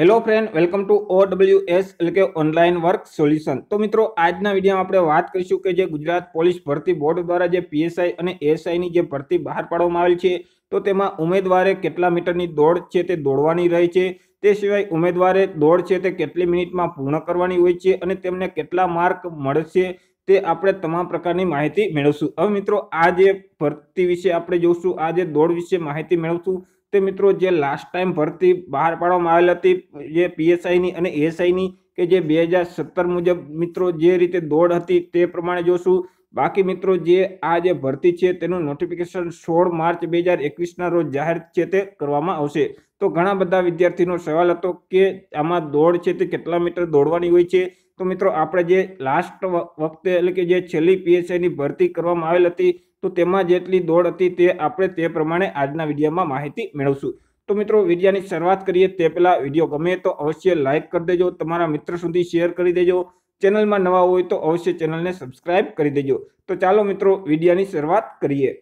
hello friend welcome to OW S એટલે કે online work solution તો મિત્રો આજના વિડીયોમાં આપણે વાત કરીશું કે જે ગુજરાત પોલીસ ભરતી બોર્ડ દ્વારા જે પીએસઆઈ અને એએસઆઈની જે ભરતી બહાર પાડવામાં આવેલ છે તો તેમાં ઉમેદવારે કેટલા મીટરની દોડ છે તે દોડવાની રહે છે તે સિવાય ઉમેદવારે દોડ છે તે કેટલી મિનિટમાં પૂર્ણ કરવાની હોય છે અને તેમને કેટલા માર્ક મળશે તે આપણે તમામ પ્રકારની માહિતી મેળવશું હવે મિત્રો આ જે ભરતી વિશે આપણે જોઈશું આ જે દોડ વિશે માહિતી મેળવશું તે મિત્રો જે લાસ્ટ ટાઈમ ભરતી બહાર પાડવામાં આવેલ હતી જે પીએસઆઈની અને એસઆઈની કે જે બે હજાર સત્તર મુજબ મિત્રો જે રીતે દોડ હતી તે પ્રમાણે જોશું બાકી મિત્રો જે આ જે ભરતી છે તેનું નોટિફિકેશન સોળ માર્ચ બે હજાર એકવીસના રોજ જાહેર છે તે કરવામાં આવશે તો ઘણા બધા વિદ્યાર્થીનો સવાલ હતો કે આમાં દોડ છે તે કેટલા મીટર દોડવાની હોય છે તો મિત્રો આપણે જે લાસ્ટ વખતે એટલે કે જે છેલ્લી પીએસઆઈની ભરતી કરવામાં આવેલ હતી તો તેમાં જેટલી દોડ હતી તે આપણે તે પ્રમાણે આજના વિડીયોમાં માહિતી મેળવશું તો મિત્રો વિડીયાની શરૂઆત કરીએ તે પહેલાં વિડીયો ગમે તો અવશ્ય લાઇક કરી દેજો તમારા મિત્ર સુધી શેર કરી દેજો ચેનલમાં નવા હોય તો અવશ્ય ચેનલને સબસ્ક્રાઇબ કરી દેજો તો ચાલો મિત્રો વિડીયાની શરૂઆત કરીએ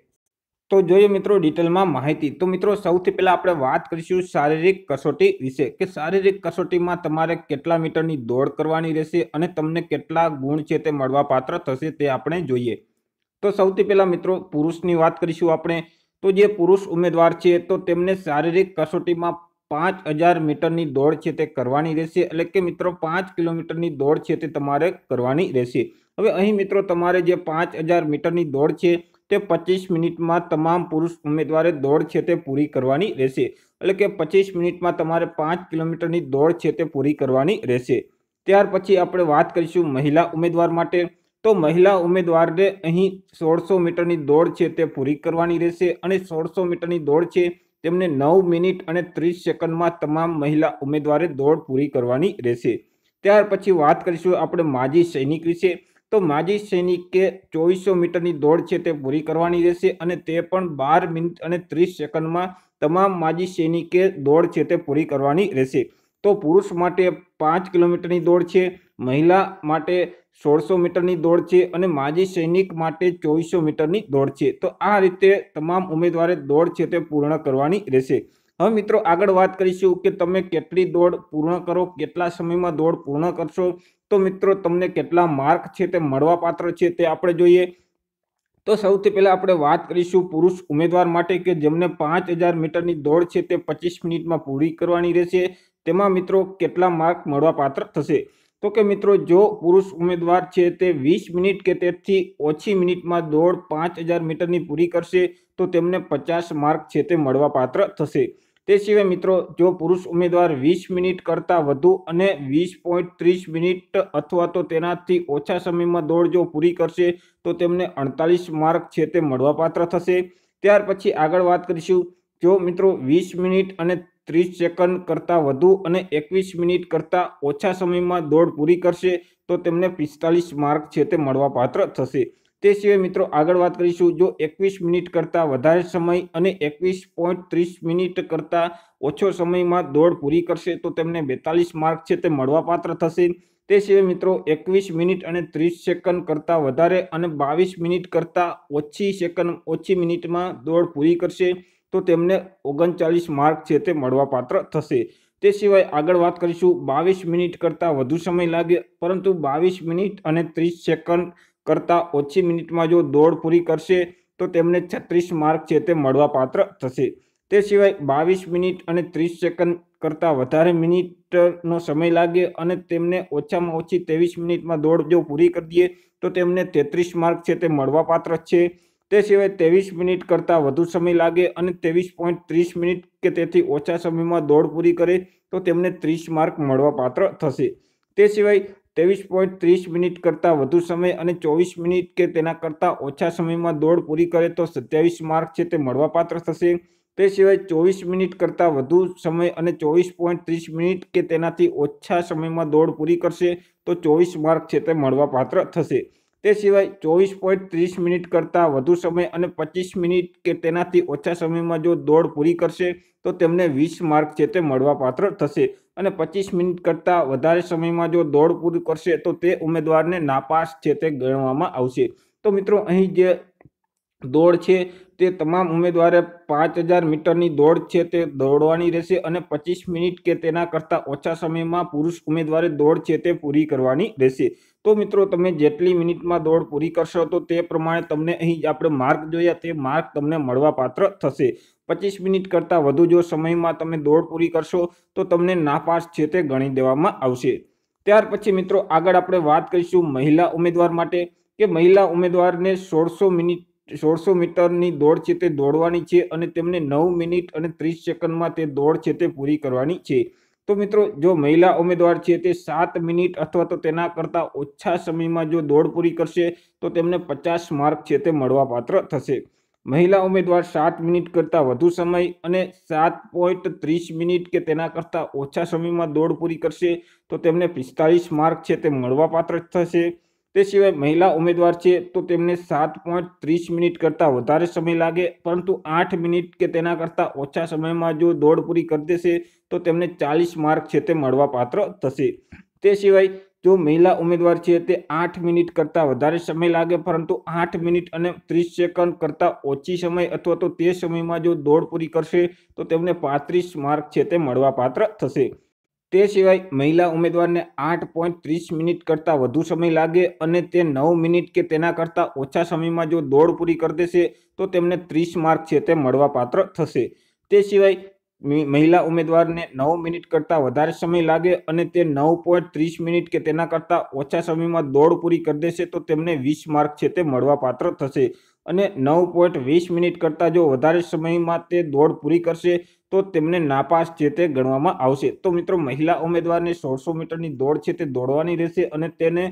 તો જોઈએ મિત્રો ડિટેલમાં માહિતી તો મિત્રો સૌથી પહેલાં આપણે વાત કરીશું શારીરિક કસોટી વિશે કે શારીરિક કસોટીમાં તમારે કેટલા મીટરની દોડ કરવાની રહેશે અને તમને કેટલા ગુણ છે તે મળવાપાત્ર થશે તે આપણે જોઈએ તો સૌથી પહેલાં મિત્રો પુરુષની વાત કરીશું આપણે તો જે પુરુષ ઉમેદવાર છે તો તેમને શારીરિક કસોટીમાં પાંચ હજાર મીટરની દોડ છે તે કરવાની રહેશે એટલે કે મિત્રો પાંચ કિલોમીટરની દોડ છે તે તમારે કરવાની રહેશે હવે અહીં મિત્રો તમારે જે પાંચ હજાર મીટરની દોડ છે તે પચીસ મિનિટમાં તમામ પુરુષ ઉમેદવારે દોડ છે તે પૂરી કરવાની રહેશે એટલે કે પચીસ મિનિટમાં તમારે પાંચ કિલોમીટરની દોડ છે તે પૂરી કરવાની રહેશે ત્યાર પછી આપણે વાત કરીશું મહિલા ઉમેદવાર માટે તો મહિલા ઉમેદવારને અહીં સોળસો મીટરની દોડ છે તે પૂરી કરવાની રહેશે અને સોળસો મીટરની દોડ છે તેમને નવ મિનિટ અને ત્રીસ સેકન્ડમાં તમામ મહિલા ઉમેદવારે દોડ પૂરી કરવાની રહેશે ત્યાર પછી વાત કરીશું આપણે માજી સૈનિક વિશે તો માજી સૈનિકે ચોવીસો મીટરની દોડ છે તે પૂરી કરવાની રહેશે અને તે પણ બાર મિનિટ અને ત્રીસ સેકન્ડમાં તમામ માજી સૈનિકે દોડ છે તે પૂરી કરવાની રહેશે તો પુરુષ માટે પાંચ કિલોમીટરની દોડ છે મહિલા માટે સોળસો મીટરની દોડ છે અને માજી સૈનિક માટે ચોવીસો મીટરની દોડ છે તો આ રીતે તમામ ઉમેદવારે દોડ છે તે પૂર્ણ કરવાની રહેશે હવે મિત્રો આગળ વાત કરીશું કે તમે કેટલી દોડ પૂર્ણ કરો કેટલા સમયમાં દોડ પૂર્ણ કરશો તો મિત્રો તમને કેટલા માર્ક છે તે મળવાપાત્ર છે તે આપણે જોઈએ તો સૌથી પહેલાં આપણે વાત કરીશું પુરુષ ઉમેદવાર માટે કે જેમને પાંચ હજાર મીટરની દોડ છે તે પચીસ મિનિટમાં પૂરી કરવાની રહેશે તેમાં મિત્રો કેટલા માર્ક મળવાપાત્ર થશે તો કે મિત્રો જો પુરુષ ઉમેદવાર છે તે વીસ મિનિટ કે તેથી ઓછી મિનિટમાં દોડ પાંચ હજાર મીટરની પૂરી કરશે તો તેમને પચાસ માર્ક છે તે મળવાપાત્ર થશે તે સિવાય મિત્રો જો પુરુષ ઉમેદવાર વીસ મિનિટ કરતાં વધુ અને વીસ પોઈન્ટ ત્રીસ મિનિટ અથવા તો તેનાથી ઓછા સમયમાં દોડ જો પૂરી કરશે તો તેમને અડતાલીસ માર્ક છે તે મળવાપાત્ર થશે ત્યાર પછી આગળ વાત કરીશું જો મિત્રો વીસ મિનિટ અને ત્રીસ સેકન્ડ કરતાં વધુ અને એકવીસ મિનિટ કરતાં ઓછા સમયમાં દોડ પૂરી કરશે તો તેમને પિસ્તાલીસ માર્ક છે તે મળવાપાત્ર થશે તે સિવાય મિત્રો આગળ વાત કરીશું જો એકવીસ મિનિટ કરતાં વધારે સમય અને એકવીસ પોઈન્ટ ત્રીસ મિનિટ કરતાં ઓછો સમયમાં દોડ પૂરી કરશે તો તેમને બેતાલીસ માર્ક છે તે મળવાપાત્ર થશે તે સિવાય મિત્રો એકવીસ મિનિટ અને ત્રીસ સેકન્ડ કરતાં વધારે અને બાવીસ મિનિટ કરતાં ઓછી સેકન્ડ ઓછી મિનિટમાં દોડ પૂરી કરશે તો તેમને ઓગણચાલીસ માર્ક છે તે મળવાપાત્ર થશે તે સિવાય આગળ વાત કરીશું બાવીસ મિનિટ કરતાં વધુ સમય લાગે પરંતુ બાવીસ મિનિટ અને ત્રીસ સેકન્ડ કરતાં ઓછી મિનિટમાં જો દોડ પૂરી કરશે તો તેમને છત્રીસ માર્ક છે તે મળવાપાત્ર થશે તે સિવાય બાવીસ મિનિટ અને ત્રીસ સેકન્ડ કરતાં વધારે મિનિટનો સમય લાગે અને તેમને ઓછામાં ઓછી ત્રેવીસ મિનિટમાં દોડ જો પૂરી કરી દઈએ તો તેમને તેત્રીસ માર્ક છે તે મળવાપાત્ર છે તે સિવાય ત્રેવીસ મિનિટ કરતાં વધુ સમય લાગે અને ત્રેવીસ પોઈન્ટ ત્રીસ મિનિટ કે તેથી ઓછા સમયમાં દોડ પૂરી કરે તો તેમને ત્રીસ માર્ક મળવાપાત્ર થશે તે સિવાય ત્રેવીસ પોઈન્ટ ત્રીસ મિનિટ કરતાં વધુ સમય અને ચોવીસ મિનિટ કે તેના કરતાં ઓછા સમયમાં દોડ પૂરી કરે તો સત્યાવીસ માર્ક છે તે મળવાપાત્ર થશે તે સિવાય ચોવીસ મિનિટ કરતાં વધુ સમય અને ચોવીસ પોઈન્ટ ત્રીસ મિનિટ કે તેનાથી ઓછા સમયમાં દોડ પૂરી કરશે તો ચોવીસ માર્ક છે તે મળવાપાત્ર થશે તે સિવાય ચોવીસ પોઈન્ટ ત્રીસ મિનિટ કરતાં વધુ સમય અને પચીસ મિનિટ કે તેનાથી ઓછા સમયમાં જો દોડ પૂરી કરશે તો તેમને વીસ માર્ક છે તે મળવાપાત્ર થશે અને પચીસ મિનિટ કરતાં વધારે સમયમાં જો દોડ પૂરી કરશે તો તે ઉમેદવારને નાપાસ છે તે ગણવામાં આવશે તો મિત્રો અહીં જે દોડ છે તે તમામ ઉમેદવારે પાંચ હજાર મીટરની દોડ છે તે દોડવાની રહેશે અને પચીસ મિનિટ કે તેના કરતાં ઓછા સમયમાં પુરુષ ઉમેદવારે દોડ છે તે પૂરી કરવાની રહેશે તો મિત્રો તમે જેટલી મિનિટમાં દોડ પૂરી કરશો તો તે પ્રમાણે તમને અહીં આપણે માર્ક જોયા તે માર્ક તમને મળવાપાત્ર થશે પચીસ મિનિટ કરતાં વધુ જો સમયમાં તમે દોડ પૂરી કરશો તો તમને નાપાસ છે તે ગણી દેવામાં આવશે ત્યાર પછી મિત્રો આગળ આપણે વાત કરીશું મહિલા ઉમેદવાર માટે કે મહિલા ઉમેદવારને સોળસો મિનિટ સોળસો મીટરની દોડ છે તે દોડવાની છે અને તેમને નવ મિનિટ અને ત્રીસ સેકન્ડમાં તે દોડ છે તે પૂરી કરવાની છે તો મિત્રો જો મહિલા ઉમેદવાર છે તે સાત મિનિટ અથવા તો તેના કરતાં ઓછા સમયમાં જો દોડ પૂરી કરશે તો તેમને પચાસ માર્ક છે તે મળવાપાત્ર થશે મહિલા ઉમેદવાર સાત મિનિટ કરતાં વધુ સમય અને સાત પોઈન્ટ ત્રીસ મિનિટ કે તેના કરતાં ઓછા સમયમાં દોડ પૂરી કરશે તો તેમને પિસ્તાળીસ માર્ક છે તે મળવાપાત્ર થશે તે સિવાય મહિલા ઉમેદવાર છે તો તેમને સાત પોઈન્ટ ત્રીસ મિનિટ કરતાં વધારે સમય લાગે પરંતુ આઠ મિનિટ કે તેના કરતાં ઓછા સમયમાં જો દોડ પૂરી કરી દેશે તો તેમને ચાલીસ માર્ક છે તે મળવાપાત્ર થશે તે સિવાય જો મહિલા ઉમેદવાર છે તે આઠ મિનિટ કરતાં વધારે સમય લાગે પરંતુ આઠ મિનિટ અને ત્રીસ સેકન્ડ કરતાં ઓછી સમય અથવા તો તે સમયમાં જો દોડ પૂરી કરશે તો તેમને પાંત્રીસ માર્ક છે તે મળવાપાત્ર થશે તે સિવાય મહિલા ઉમેદવારને આઠ પોઈન્ટ ત્રીસ મિનિટ કરતાં વધુ સમય લાગે અને તે નવ મિનિટ કે તેના કરતાં ઓછા સમયમાં જો દોડ પૂરી કરી દેશે તો તેમને ત્રીસ માર્ક છે તે મળવાપાત્ર થશે તે સિવાય મહિલા ઉમેદવારને નવ મિનિટ કરતાં વધારે સમય લાગે અને તે નવ પોઈન્ટ ત્રીસ મિનિટ કે તેના કરતાં ઓછા સમયમાં દોડ પૂરી કરી દેશે તો તેમને વીસ માર્ક છે તે મળવાપાત્ર થશે અને નવ પોઈન્ટ વીસ મિનિટ કરતાં જો વધારે સમયમાં તે દોડ પૂરી કરશે તો તેમને નાપાસ જે તે ગણવામાં આવશે તો મિત્રો મહિલા ઉમેદવારને સોળસો મીટરની દોડ છે તે દોડવાની રહેશે અને તેને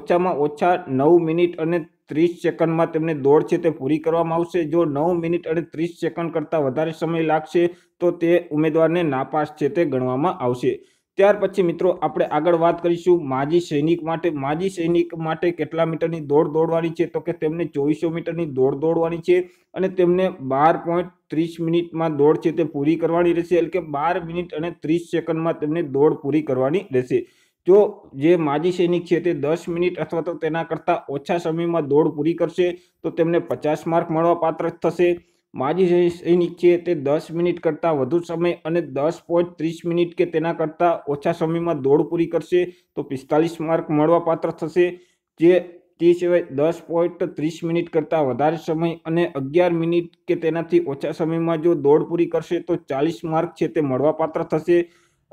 ઓછામાં ઓછા નવ મિનિટ અને ત્રીસ સેકન્ડમાં તેમને દોડ છે તે પૂરી કરવામાં આવશે જો નવ મિનિટ અને ત્રીસ સેકન્ડ કરતાં વધારે સમય લાગશે તો તે ઉમેદવારને નાપાસ છે તે ગણવામાં આવશે ત્યાર પછી મિત્રો આપણે આગળ વાત કરીશું માજી સૈનિક માટે માજી સૈનિક માટે કેટલા મીટરની દોડ દોડવાની છે તો કે તેમને ચોવીસો મીટરની દોડ દોડવાની છે અને તેમને બાર પોઈન્ટ ત્રીસ મિનિટમાં દોડ છે તે પૂરી કરવાની રહેશે એટલે કે બાર મિનિટ અને ત્રીસ સેકન્ડમાં તેમને દોડ પૂરી કરવાની રહેશે જો જે માજી સૈનિક છે તે દસ મિનિટ અથવા તો તેના કરતાં ઓછા સમયમાં દોડ પૂરી કરશે તો તેમને પચાસ માર્ક મળવા પાત્ર થશે માજી સૈનિક છે તે દસ મિનિટ કરતાં વધુ સમય અને દસ પોઈન્ટ ત્રીસ મિનિટ કે તેના કરતાં ઓછા સમયમાં દોડ પૂરી કરશે તો પિસ્તાલીસ માર્ક મળવાપાત્ર થશે જે તે સિવાય દસ પોઈન્ટ ત્રીસ મિનિટ કરતાં વધારે સમય અને અગિયાર મિનિટ કે તેનાથી ઓછા સમયમાં જો દોડ પૂરી કરશે તો ચાલીસ માર્ક છે તે મળવાપાત્ર થશે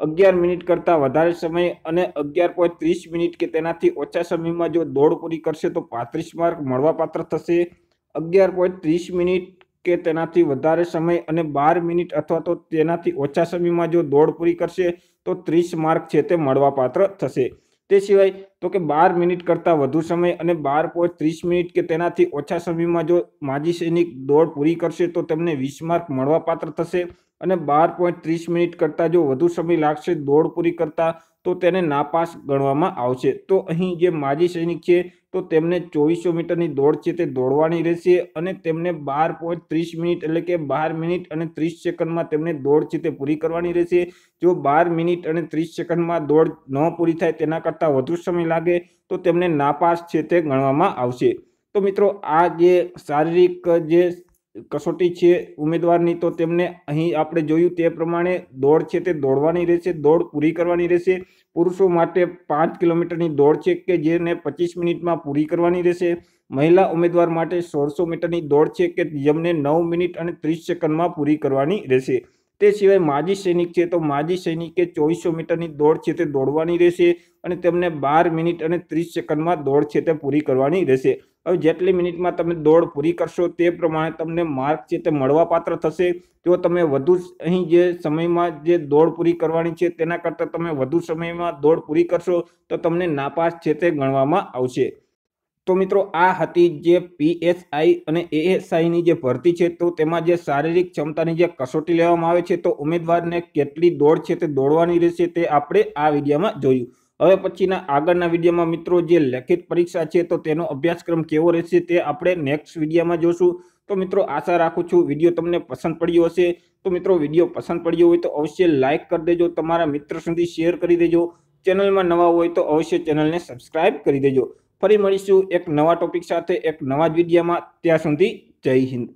અગિયાર મિનિટ કરતાં વધારે સમય અને અગિયાર પોઈન્ટ ત્રીસ મિનિટ કે તેનાથી ઓછા સમયમાં જો દોડ પૂરી કરશે તો પાંત્રીસ માર્ક મળવાપાત્ર થશે અગિયાર પોઈન્ટ ત્રીસ મિનિટ કે તેનાથી વધારે સમય અને બાર મિનિટ અથવા તો તેનાથી ઓછા સમયમાં જો દોડ પૂરી કરશે તો ત્રીસ માર્ક છે તે મળવાપાત્ર થશે તે સિવાય તો કે બાર મિનિટ કરતાં વધુ સમય અને બાર પોઈન્ટ ત્રીસ મિનિટ કે તેનાથી ઓછા સમયમાં જો માજી સૈનિક દોડ પૂરી કરશે તો તેમને વીસ માર્ક મળવાપાત્ર થશે અને બાર પોઈન્ટ ત્રીસ મિનિટ કરતાં જો વધુ સમય લાગશે દોડ પૂરી કરતાં તો તેને નાપાસ ગણવામાં આવશે તો અહીં જે માજી સૈનિક છે તો તેમને ચોવીસો મીટરની દોડ છે તે દોડવાની રહેશે અને તેમને બાર પોઈન્ટ ત્રીસ મિનિટ એટલે કે બાર મિનિટ અને ત્રીસ સેકન્ડમાં તેમને દોડ છે તે પૂરી કરવાની રહેશે જો બાર મિનિટ અને ત્રીસ સેકન્ડમાં દોડ ન પૂરી થાય તેના કરતાં વધુ સમય લાગે તો તેમને નાપાસ છે તે ગણવામાં આવશે તો મિત્રો આ જે શારીરિક જે કસોટી છે ઉમેદવારની તો તેમને અહીં આપણે જોયું તે પ્રમાણે દોડ છે તે દોડવાની રહેશે દોડ પૂરી કરવાની રહેશે પુરુષો માટે પાંચ કિલોમીટરની દોડ છે કે જેને પચીસ મિનિટમાં પૂરી કરવાની રહેશે મહિલા ઉમેદવાર માટે સોળસો મીટરની દોડ છે કે જેમને નવ મિનિટ અને ત્રીસ સેકન્ડમાં પૂરી કરવાની રહેશે તે સિવાય માજી સૈનિક છે તો માજી સૈનિકે ચોવીસો મીટરની દોડ છે તે દોડવાની રહેશે અને તેમને બાર મિનિટ અને ત્રીસ સેકન્ડમાં દોડ છે તે પૂરી કરવાની રહેશે હવે જેટલી મિનિટમાં તમે દોડ પૂરી કરશો તે પ્રમાણે તમને માર્ક છે તે મળવાપાત્ર થશે તો તમે વધુ અહીં જે સમયમાં જે દોડ પૂરી કરવાની છે તેના કરતાં તમે વધુ સમયમાં દોડ પૂરી કરશો તો તમને નાપાસ છે તે ગણવામાં આવશે તો મિત્રો આ હતી જે પીએસઆઈ અને એએસઆઈની જે ભરતી છે તો તેમાં જે શારીરિક ક્ષમતાની જે કસોટી લેવામાં આવે છે તો ઉમેદવારને કેટલી દોડ છે તે દોડવાની રહેશે તે આપણે આ વિડીયોમાં જોયું હવે પછીના આગળના વિડીયોમાં મિત્રો જે લેખિત પરીક્ષા છે તો તેનો અભ્યાસક્રમ કેવો રહેશે તે આપણે નેક્સ્ટ વિડીયોમાં જોશું તો મિત્રો આશા રાખું છું વિડીયો તમને પસંદ પડ્યો હશે તો મિત્રો વિડીયો પસંદ પડ્યો હોય તો અવશ્ય લાઇક કરી દેજો તમારા મિત્ર સુધી શેર કરી દેજો ચેનલમાં નવા હોય તો અવશ્ય ચેનલને સબસ્ક્રાઇબ કરી દેજો ફરી મળીશું એક નવા ટોપિક સાથે એક નવા જ વિડીયોમાં ત્યાં સુધી જય હિન્દ